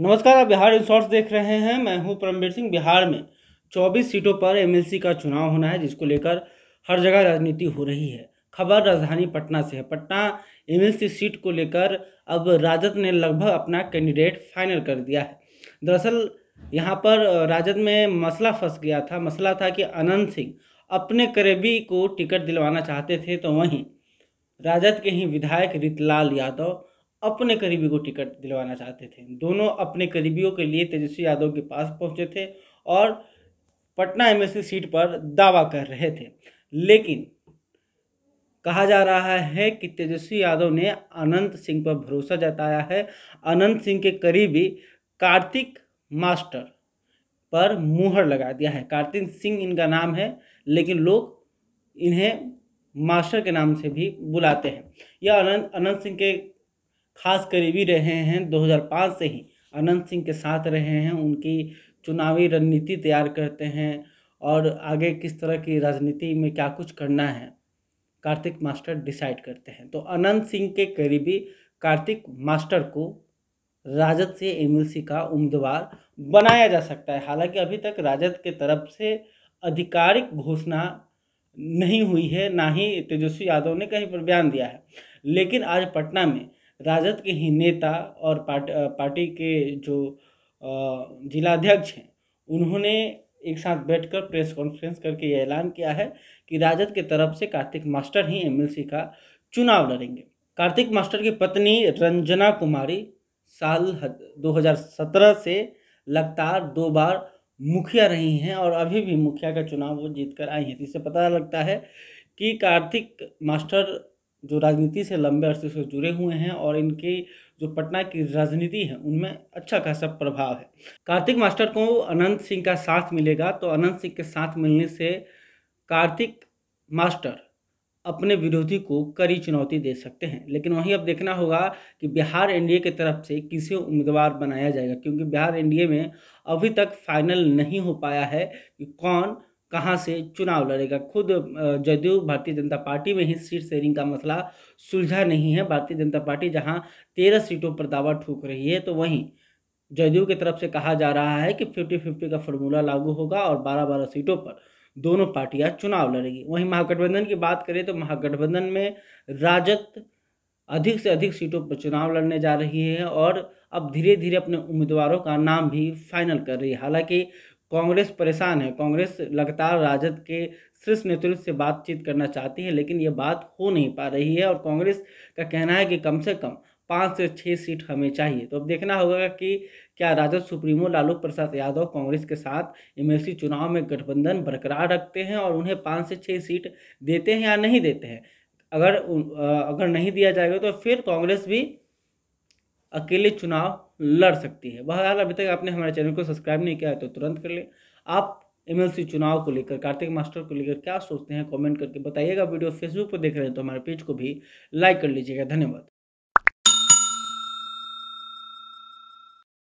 नमस्कार आप बिहार इन देख रहे हैं मैं हूं परमवीर सिंह बिहार में 24 सीटों पर एमएलसी का चुनाव होना है जिसको लेकर हर जगह राजनीति हो रही है खबर राजधानी पटना से है पटना एमएलसी सीट को लेकर अब राजद ने लगभग अपना कैंडिडेट फाइनल कर दिया है दरअसल यहाँ पर राजद में मसला फंस गया था मसला था कि अनंत सिंह अपने करीबी को टिकट दिलवाना चाहते थे तो वहीं राजद के ही विधायक रितलाल यादव अपने करीबी को टिकट दिलवाना चाहते थे दोनों अपने करीबियों के लिए तेजस्वी यादव के पास पहुंचे थे और पटना एम सीट पर दावा कर रहे थे लेकिन कहा जा रहा है कि तेजस्वी यादव ने अनंत सिंह पर भरोसा जताया है अनंत सिंह के करीबी कार्तिक मास्टर पर मुहर लगा दिया है कार्तिक सिंह इनका नाम है लेकिन लोग इन्हें मास्टर के नाम से भी बुलाते हैं यह अनंत अनंत सिंह के खास करीबी रहे हैं 2005 से ही अनंत सिंह के साथ रहे हैं उनकी चुनावी रणनीति तैयार करते हैं और आगे किस तरह की राजनीति में क्या कुछ करना है कार्तिक मास्टर डिसाइड करते हैं तो अनंत सिंह के करीबी कार्तिक मास्टर को राजद से एमएलसी का उम्मीदवार बनाया जा सकता है हालांकि अभी तक राजद के तरफ से आधिकारिक घोषणा नहीं हुई है ना ही तेजस्वी यादव ने कहीं पर बयान दिया है लेकिन आज पटना में राजद के ही नेता और पार्ट पार्टी के जो जिलाध्यक्ष हैं उन्होंने एक साथ बैठकर प्रेस कॉन्फ्रेंस करके ये ऐलान किया है कि राजद के तरफ से कार्तिक मास्टर ही एमएलसी का चुनाव लड़ेंगे कार्तिक मास्टर की पत्नी रंजना कुमारी साल 2017 से लगातार दो बार मुखिया रही हैं और अभी भी मुखिया का चुनाव वो जीत कर आई हैं तो इससे पता लगता है कि कार्तिक मास्टर जो राजनीति से लंबे अरसे से जुड़े हुए हैं और इनके जो पटना की राजनीति है उनमें अच्छा खासा प्रभाव है कार्तिक मास्टर को अनंत सिंह का साथ मिलेगा तो अनंत सिंह के साथ मिलने से कार्तिक मास्टर अपने विरोधी को कड़ी चुनौती दे सकते हैं लेकिन वहीं अब देखना होगा कि बिहार एनडीए की तरफ से किसे उम्मीदवार बनाया जाएगा क्योंकि बिहार एनडीए में अभी तक फाइनल नहीं हो पाया है कि कौन कहाँ से चुनाव लड़ेगा खुद जदयू भारतीय जनता पार्टी में ही सीट शेयरिंग का मसला सुलझा नहीं है भारतीय जनता पार्टी जहाँ तेरह सीटों पर दावा ठूक रही है तो वहीं जदयू की तरफ से कहा जा रहा है कि फिफ्टी फिफ्टी का फॉर्मूला लागू होगा और बारह बारह सीटों पर दोनों पार्टियां चुनाव लड़ेगी वहीं महागठबंधन की बात करें तो महागठबंधन में राजद अधिक से अधिक सीटों पर चुनाव लड़ने जा रही है और अब धीरे धीरे अपने उम्मीदवारों का नाम भी फाइनल कर रही है हालांकि कांग्रेस परेशान है कांग्रेस लगातार राजद के शीर्ष नेतृत्व से बातचीत करना चाहती है लेकिन ये बात हो नहीं पा रही है और कांग्रेस का कहना है कि कम से कम पाँच से छः सीट हमें चाहिए तो अब देखना होगा कि क्या राजद सुप्रीमो लालू प्रसाद यादव कांग्रेस के साथ एम चुनाव में गठबंधन बरकरार रखते हैं और उन्हें पाँच से छः सीट देते हैं या नहीं देते हैं अगर अगर नहीं दिया जाएगा तो फिर कांग्रेस भी अकेले चुनाव लड़ सकती है बहरहाल अभी तक आपने हमारे चैनल को सब्सक्राइब नहीं किया है तो तुरंत कर लें आप एमएलसी चुनाव को लेकर कार्तिक मास्टर को लेकर क्या सोचते हैं कमेंट करके बताइएगा वीडियो फेसबुक पर देख रहे हैं तो हमारे पेज को भी लाइक कर लीजिएगा धन्यवाद